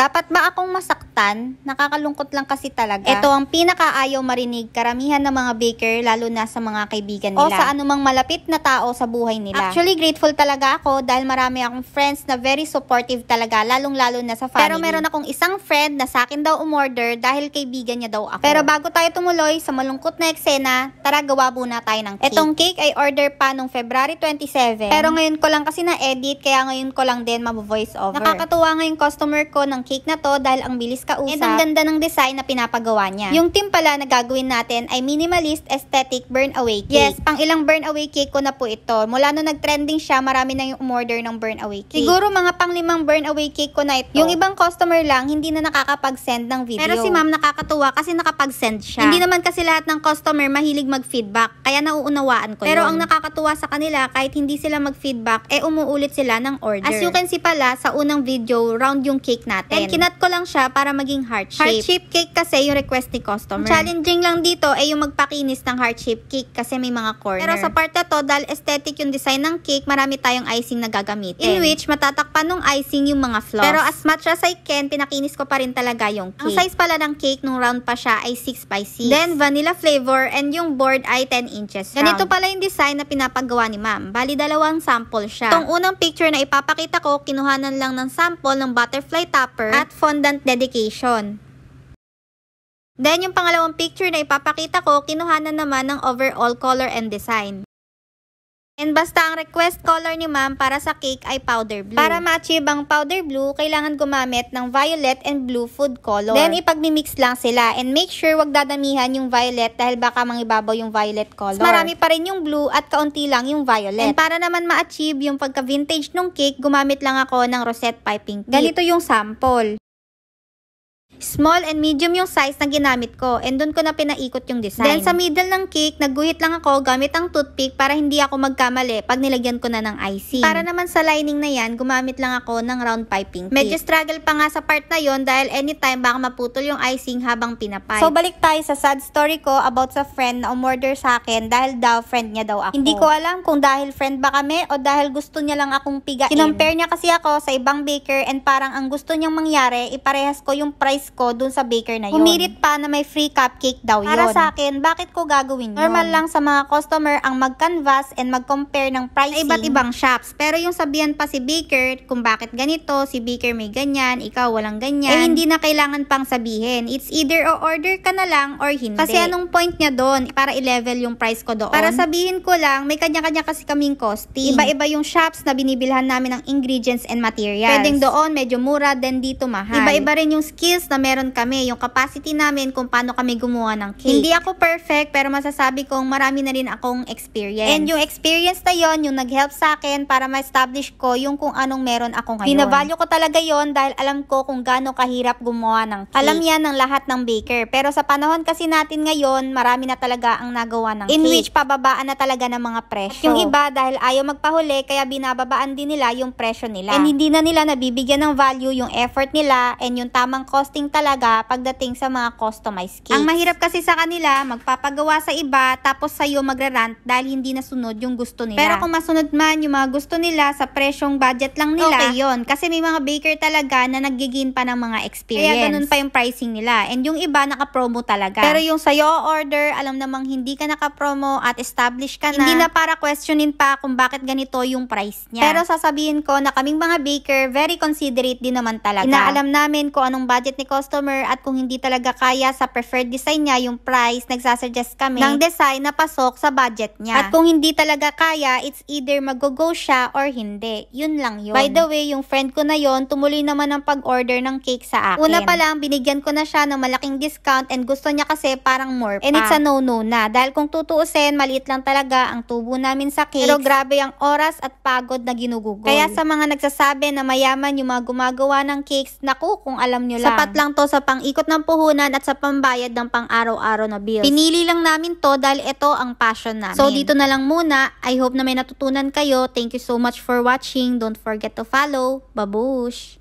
Dapat ba akong masaktan? Nakakalungkot lang kasi talaga. Ito ang pinakaayaw marinig karamihan ng mga baker lalo na sa mga kaibigan nila. O sa anumang malapit na tao sa buhay nila. Actually, grateful talaga ako dahil marami akong friends na very supportive talaga lalong-lalo na sa family. Pero meron akong isang friend na sa akin daw umorder dahil kaibigan niya daw ako. Pero bago tayo tumuloy sa malungkot na eksena, tara gawa muna tayo ng cake. Etong cake ay order pa nung February 27. Pero ngayon ko lang kasi na-edit kaya ngayon ko lang din mabo-voice over. Nakakatuwa ngayon customer ko ng cake na to dahil ang bilis kausap and ang ganda ng design na pinapagawa niya. Yung team pala na gagawin natin ay minimalist aesthetic burn away cake. Yes, pang ilang burn away cake ko na po ito. Mula no nag-trending siya, marami na yung umorder ng burn away cake. Siguro mga pang limang burn away cake ko na ito. Yung ibang customer lang, hindi na nakakapag-send ng video. Pero si ma'am nakakatuwa kasi nakapag-send siya. Hindi naman kasi lahat ng customer mahilig mag-feedback, kaya nauunawaan ko Pero yun. ang nakakatuwa sa kanila, kahit hindi sila mag-feedback, eh umuulit sila ng order. As you can see pala, sa unang video, round yung cake natin natin. kinat ko lang siya para maging heart shape. Heart shape cake kasi yung request ni customer. challenging lang dito ay eh, yung magpakinis ng heart shape cake kasi may mga corner. Pero sa part na to, dahil aesthetic yung design ng cake, marami tayong icing na gagamitin. In which, matatakpan ng icing yung mga flaws. Pero as much as I can, pinakinis ko pa rin talaga yung cake. Ang size pala ng cake nung round pa siya ay 6 by 6. Then, vanilla flavor and yung board ay 10 inches round. Ganito pala yung design na pinapagawa ni ma'am. Bali, dalawang sample siya. Itong unang picture na ipapakita ko, kinuhanan lang ng sample ng butterfly topper paper at fondant dedication. Then yung pangalawang picture na ipapakita ko, kinuha na naman ng overall color and design. And basta ang request color ni ma'am para sa cake ay powder blue. Para ma-achieve ang powder blue, kailangan gumamit ng violet and blue food color. Then ipagmimix lang sila and make sure wag dadamihan yung violet dahil baka mangibabaw yung violet color. Mas marami pa rin yung blue at kaunti lang yung violet. And para naman ma-achieve yung pagka-vintage nung cake, gumamit lang ako ng rosette piping tip. Ganito yung sample. Small and medium yung size na ginamit ko and doon ko na pinaikot yung design. Then sa middle ng cake, nagguhit lang ako gamit ang toothpick para hindi ako magkamali pag nilagyan ko na ng icing. Para naman sa lining na yan, gumamit lang ako ng round piping tape. Medyo struggle pa nga sa part na yon dahil anytime baka maputol yung icing habang pinapay. So balik tayo sa sad story ko about sa friend na umorder sa akin dahil daw friend niya daw ako. Hindi ko alam kung dahil friend ba kami o dahil gusto niya lang akong pigain. Kinompare niya kasi ako sa ibang baker and parang ang gusto niyang mangyari, iparehas ko yung price ko dun sa baker na yun. Humirit pa na may free cupcake daw yun. Para sa akin, bakit ko gagawin yun? Normal lang sa mga customer ang mag-canvas and mag-compare ng pricing. Sa iba't ibang shops. Pero yung sabihan pa si baker kung bakit ganito, si baker may ganyan, ikaw walang ganyan. Eh hindi na kailangan pang sabihin. It's either o order ka na lang or hindi. Kasi anong point niya doon para i-level yung price ko doon? Para sabihin ko lang, may kanya-kanya kasi kaming costing. Iba-iba yung shops na binibilhan namin ng ingredients and materials. Pwedeng doon medyo mura, then dito mahal. Iba-iba rin yung skills na meron kami, yung capacity namin kung paano kami gumawa ng cake. Hindi ako perfect, pero masasabi kong marami na rin akong experience. And yung experience na yon yung nag-help sa akin para ma-establish ko yung kung anong meron ako ngayon. Binavalue ko talaga yon dahil alam ko kung gaano kahirap gumawa ng cake. Alam yan ng lahat ng baker. Pero sa panahon kasi natin ngayon, marami na talaga ang nagawa ng cake. In which pababaan na talaga ng mga presyo. At yung iba dahil ayaw magpahuli, kaya binababaan din nila yung presyo nila. And hindi na nila nabibigyan ng value yung effort nila and yung tamang costing talaga pagdating sa mga customized cakes. Ang mahirap kasi sa kanila, magpapagawa sa iba, tapos sa'yo magrarant dahil hindi nasunod yung gusto nila. Pero kung masunod man yung mga gusto nila sa presyong budget lang nila, okay yun. Kasi may mga baker talaga na nagigin pa ng mga experience. Kaya ganun pa yung pricing nila. And yung iba, nakapromo talaga. Pero yung sa'yo order, alam namang hindi ka nakapromo at established ka na. Hindi na para questionin pa kung bakit ganito yung price niya. Pero sasabihin ko na kaming mga baker, very considerate din naman talaga. Inaalam namin kung anong budget ni customer at kung hindi talaga kaya sa preferred design niya yung price, nagsasuggest kami ng design na pasok sa budget niya. At kung hindi talaga kaya, it's either mag-go siya or hindi. Yun lang yun. By the way, yung friend ko na yon tumuloy naman ang pag-order ng cake sa akin. Una pa lang, binigyan ko na siya ng malaking discount and gusto niya kasi parang more pa. And it's a no-no na. Dahil kung tutuusin, maliit lang talaga ang tubo namin sa cake. Pero grabe ang oras at pagod na ginugugol. Kaya sa mga nagsasabi na mayaman yung mga gumagawa ng cakes, naku kung alam nyo lang. Sapat lang to sa pang-ikot ng puhunan at sa pambayad ng pang-araw-araw na bills. Pinili lang namin to dahil ito ang passion namin. So dito na lang muna. I hope na may natutunan kayo. Thank you so much for watching. Don't forget to follow. Babush!